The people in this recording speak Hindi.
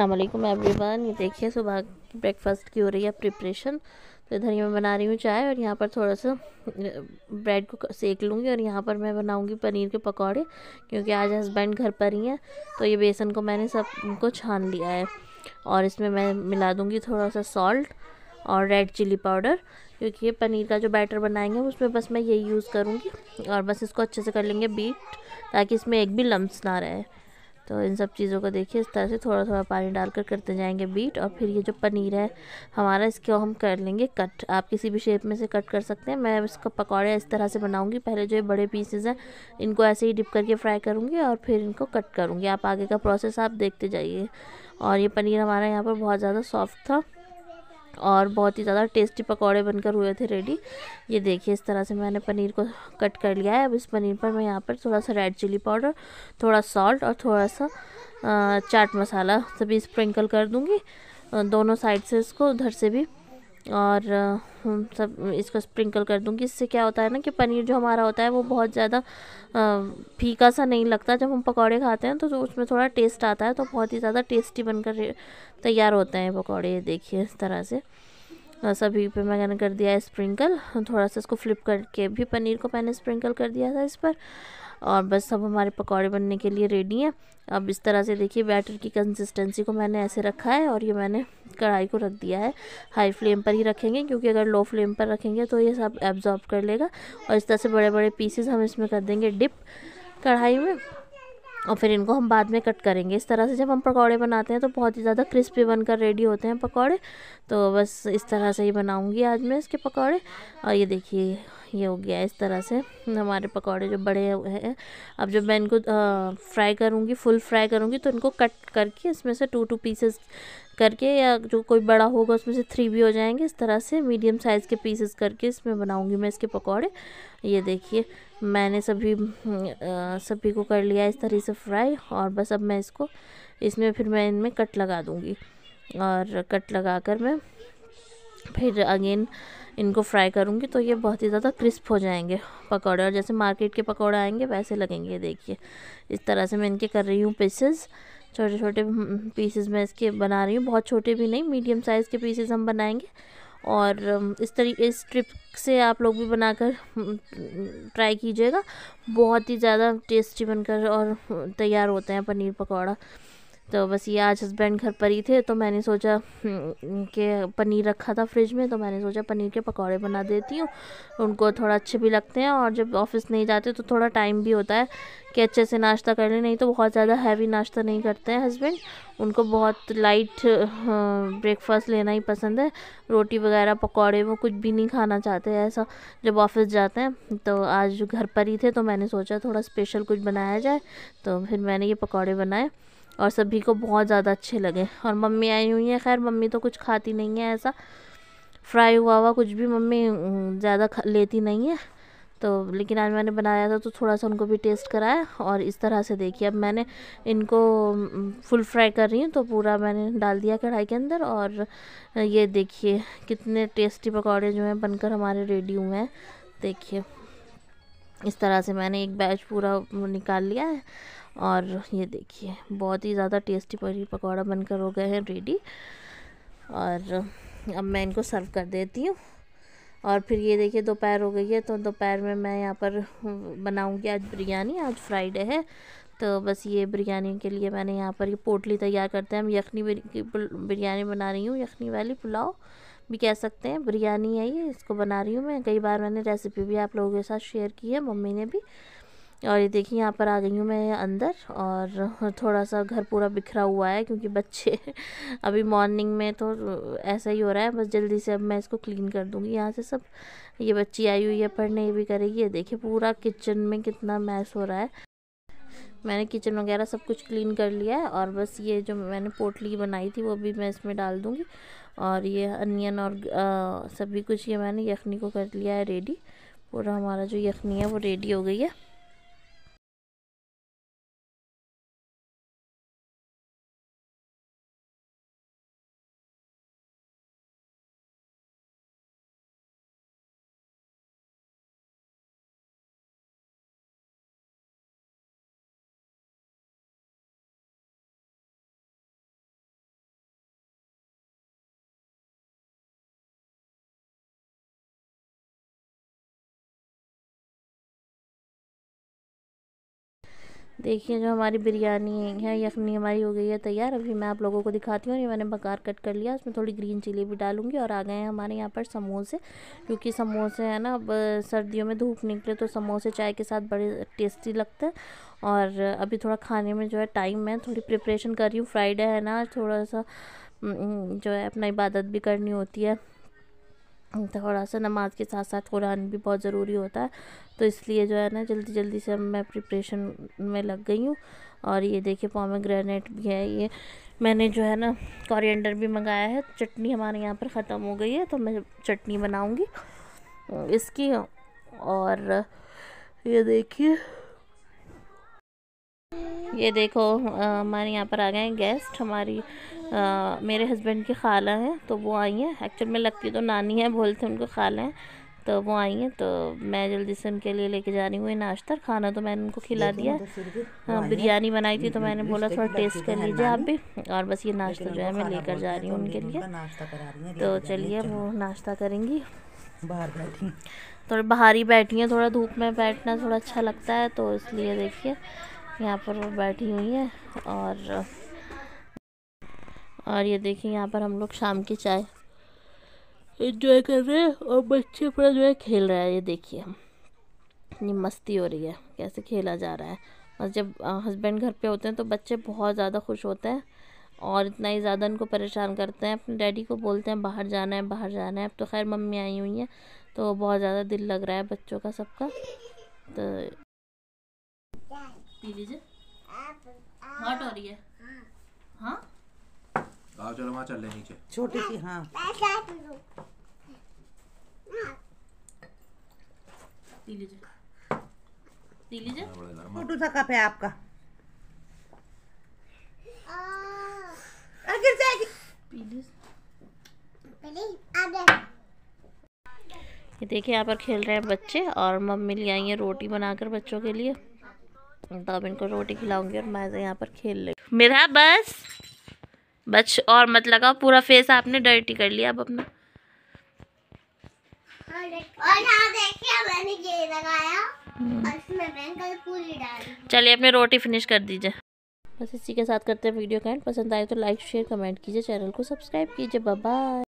अल्लाम एवरीवन ये देखिए सुबह ब्रेकफास्ट की हो रही है प्रिपरेशन तो इधर ये मैं बना रही हूँ चाय और यहाँ पर थोड़ा सा ब्रेड को सेक लूँगी और यहाँ पर मैं बनाऊँगी पनीर के पकौड़े क्योंकि आज हस्बैंड घर पर ही हैं तो ये बेसन को मैंने सब उनको छान लिया है और इसमें मैं मिला दूँगी थोड़ा सा सॉल्ट और रेड चिली पाउडर क्योंकि ये पनीर का जो बैटर बनाएंगे उसमें बस मैं यही यूज़ करूँगी और बस इसको अच्छे से कर लेंगे बीट ताकि इसमें एक भी लम्ब ना रहे तो इन सब चीज़ों को देखिए इस तरह से थोड़ा थोड़ा पानी डालकर करते जाएंगे बीट और फिर ये जो पनीर है हमारा इसको हम कर लेंगे कट आप किसी भी शेप में से कट कर सकते हैं मैं इसका पकौड़े इस तरह से बनाऊँगी पहले जो ये बड़े पीसेज हैं इनको ऐसे ही डिप करके फ्राई करूँगी और फिर इनको कट करूँगी आप आगे का प्रोसेस आप देखते जाइए और ये पनीर हमारा यहाँ पर बहुत ज़्यादा सॉफ्ट था और बहुत ही ज़्यादा टेस्टी पकौड़े बनकर हुए थे रेडी ये देखिए इस तरह से मैंने पनीर को कट कर लिया है अब इस पनीर पर मैं यहाँ पर थोड़ा सा रेड चिली पाउडर थोड़ा सॉल्ट और थोड़ा सा चाट मसाला सभी स्प्रिंकल कर दूँगी दोनों साइड से इसको उधर से भी और सब इसको स्प्रिंकल कर दूँगी इससे क्या होता है ना कि पनीर जो हमारा होता है वो बहुत ज़्यादा फीका सा नहीं लगता जब हम पकौड़े खाते हैं तो उसमें थोड़ा टेस्ट आता है तो बहुत ही ज़्यादा टेस्टी बनकर तैयार होते हैं पकौड़े देखिए इस तरह से सभी पे मैंने कर दिया है स्प्रिंकल थोड़ा सा इसको फ्लिप करके भी पनीर को मैंने स्प्रिंकल कर दिया था इस पर और बस सब हमारे पकौड़े बनने के लिए रेडी हैं अब इस तरह से देखिए बैटर की कंसिस्टेंसी को मैंने ऐसे रखा है और ये मैंने कढ़ाई को रख दिया है हाई फ्लेम पर ही रखेंगे क्योंकि अगर लो फ्लेम पर रखेंगे तो ये सब एब्जॉर्ब कर लेगा और इस तरह से बड़े बड़े पीसेस हम इसमें कर देंगे डिप कढ़ाई में और फिर इनको हम बाद में कट करेंगे इस तरह से जब हम पकौड़े बनाते हैं तो बहुत ही ज़्यादा क्रिस्पी बनकर रेडी होते हैं पकौड़े तो बस इस तरह से ही बनाऊंगी आज मैं इसके पकौड़े और ये देखिए ये हो गया इस तरह से हमारे पकौड़े जो बड़े हैं अब जब मैं इनको फ्राई करूँगी फुल फ्राई करूँगी तो इनको कट करके इसमें से टू टू पीसेस करके या जो कोई बड़ा होगा उसमें से थ्री भी हो जाएंगे इस तरह से मीडियम साइज़ के पीसेस करके इसमें बनाऊँगी मैं इसके पकौड़े ये देखिए मैंने सभी सभी को कर लिया इस तरह से फ्राई और बस अब मैं इसको इसमें फिर मैं इनमें कट लगा दूँगी और कट लगा कर मैं फिर अगेन इनको फ्राई करूँगी तो ये बहुत ही ज़्यादा क्रिस्प हो जाएंगे पकौड़े और जैसे मार्केट के पकौड़े आएंगे वैसे लगेंगे देखिए इस तरह से मैं इनके कर रही हूँ पीसेस छोटे छोटे पीसेस मैं इसके बना रही हूँ बहुत छोटे भी नहीं मीडियम साइज़ के पीसेस हम बनाएंगे और इस तरीके इस ट्रिप से आप लोग भी बनाकर ट्राई कीजिएगा बहुत ही ज़्यादा टेस्टी बनकर और तैयार होते हैं पनीर पकौड़ा तो बस ये आज हस्बैंड घर पर ही थे तो मैंने सोचा हम्म, कि पनीर रखा था फ्रिज में तो मैंने सोचा पनीर के पकौड़े बना देती हूँ उनको थोड़ा अच्छे भी लगते हैं और जब ऑफिस नहीं जाते तो थोड़ा टाइम भी होता है कि अच्छे से नाश्ता कर लें नहीं तो बहुत ज़्यादा हैवी नाश्ता नहीं करते हैं हस्बैंड उनको बहुत लाइट हाँ, ब्रेकफास्ट लेना ही पसंद है रोटी वगैरह पकौड़े वो कुछ भी नहीं खाना चाहते ऐसा जब ऑफिस जाते हैं तो आज घर पर ही थे तो मैंने सोचा थोड़ा स्पेशल कुछ बनाया जाए तो फिर मैंने ये पकौड़े बनाए और सभी को बहुत ज़्यादा अच्छे लगे और मम्मी आई हुई हैं खैर मम्मी तो कुछ खाती नहीं है ऐसा फ्राई हुआ हुआ कुछ भी मम्मी ज़्यादा लेती नहीं है तो लेकिन आज मैंने बनाया था तो थोड़ा सा उनको भी टेस्ट कराया और इस तरह से देखिए अब मैंने इनको फुल फ्राई कर रही हूँ तो पूरा मैंने डाल दिया कढ़ाई के अंदर और ये देखिए कितने टेस्टी पकौड़े जो हैं बनकर हमारे रेडी हुए हैं देखिए इस तरह से मैंने एक बैच पूरा निकाल लिया है और ये देखिए बहुत ही ज़्यादा टेस्टी पनीर पकौड़ा बनकर हो गए हैं रेडी और अब मैं इनको सर्व कर देती हूँ और फिर ये देखिए दोपहर हो गई है तो दोपहर में मैं यहाँ पर बनाऊँगी आज बिरयानी आज फ्राइडे है तो बस ये बिरयानी के लिए मैंने यहाँ पर ये पोटली तैयार करते हैं हम यखनी बिरयानी बना रही हूँ यखनी वाली पुलाव भी कह सकते हैं बिरयानी है ये इसको बना रही हूँ मैं कई बार मैंने रेसिपी भी आप लोगों के साथ शेयर की है मम्मी ने भी और ये देखिए यहाँ पर आ गई हूँ मैं अंदर और थोड़ा सा घर पूरा बिखरा हुआ है क्योंकि बच्चे अभी मॉर्निंग में तो ऐसा ही हो रहा है बस जल्दी से अब मैं इसको क्लीन कर दूँगी यहाँ से सब ये बच्ची आई हुई है पढ़ने भी करेगी ये देखिए पूरा किचन में कितना मैस हो रहा है मैंने किचन वगैरह सब कुछ क्लीन कर लिया है और बस ये जो मैंने पोटली बनाई थी वो भी मैं इसमें डाल दूँगी और ये अनियन और आ, सभी कुछ ये मैंने यखनी को कर लिया है रेडी पूरा हमारा जो यखनी है वो रेडी हो गई है देखिए जो हमारी बिरयानी है यखनी हमारी हो गई है तैयार अभी मैं आप लोगों को दिखाती हूँ ये मैंने बकार कट कर लिया उसमें थोड़ी ग्रीन चिली भी डालूंगी और आ गए हैं हमारे यहाँ पर समोसे क्योंकि समोसे है ना अब सर्दियों में धूप निकले तो समोसे चाय के साथ बड़े टेस्टी लगते हैं और अभी थोड़ा खाने में जो है टाइम है थोड़ी प्रिपरेशन कर रही हूँ फ्राइडे है ना थोड़ा सा जो है अपना इबादत भी करनी होती है थोड़ा सा नमाज़ के साथ साथ कुरान भी बहुत ज़रूरी होता है तो इसलिए जो है ना जल्दी जल्दी से मैं प्रिपरेशन में लग गई हूँ और ये देखिए पोमेग्रेनेट भी है ये मैंने जो है ना कोरिएंडर भी मंगाया है चटनी हमारे यहाँ पर ख़त्म हो गई है तो मैं चटनी बनाऊँगी इसकी और ये देखिए ये देखो हमारे यहाँ पर आ गए हैं गेस्ट हमारी आ, मेरे हस्बैंड की खाला हैं तो वो आई हैं एक्चुअल में लगती तो नानी है बोलते उनको खाला हैं तो वो आई हैं तो मैं जल्दी से उनके लिए लेके जा रही हूँ नाश्ता खाना तो मैंने उनको खिला दिया तो हाँ बिरयानी बनाई थी तो हम्म, मैंने हम्म, बोला थोड़ा टेस्ट कर लीजिए आप भी और बस ये नाश्ता जो है मैं लेकर जा रही हूँ उनके लिए तो चलिए वो नाश्ता करेंगी बाहर बैठी थोड़ा बाहर ही बैठी हैं थोड़ा धूप में बैठना थोड़ा अच्छा लगता है तो इसलिए देखिए यहाँ पर वो बैठी हुई हैं और और ये देखिए यहाँ पर हम लोग शाम की चाय इंजॉय कर रहे हैं और बच्चे पूरा जो है खेल रहा है ये देखिए हम इतनी मस्ती हो रही है कैसे खेला जा रहा है और जब हस्बैंड घर पे होते हैं तो बच्चे बहुत ज़्यादा खुश होते हैं और इतना ही ज़्यादा इनको परेशान करते हैं अपने डैडी को बोलते हैं बाहर जाना है बाहर जाना है अब तो खैर मम्मी आई हुई हैं तो बहुत ज़्यादा दिल लग रहा है बच्चों का सबका तो पी लीजिए हॉट हो रही है हाँ आओ हाँ, चलो वहाँ चल रहे नीचे छोटी सी हाँ पी लीजिए पी लीजिए फोटो सा कप है आपका ये देखिए यहाँ पर खेल रहे हैं बच्चे और मम्मी ले आई है रोटी बनाकर बच्चों के लिए तो अब मतलब इनको रोटी खिलाऊंगी और मैं तो यहाँ पर खेल ले मेरा बस बस और मत लगाओ पूरा फेस आपने डर्टी कर लिया अब अपना हम्म। चलिए अपने रोटी फिनिश कर दीजिए बस इसी के साथ करते हैं वीडियो कमेंट पसंद आए तो लाइक शेयर कमेंट कीजिए चैनल को सब्सक्राइब कीजिए बाय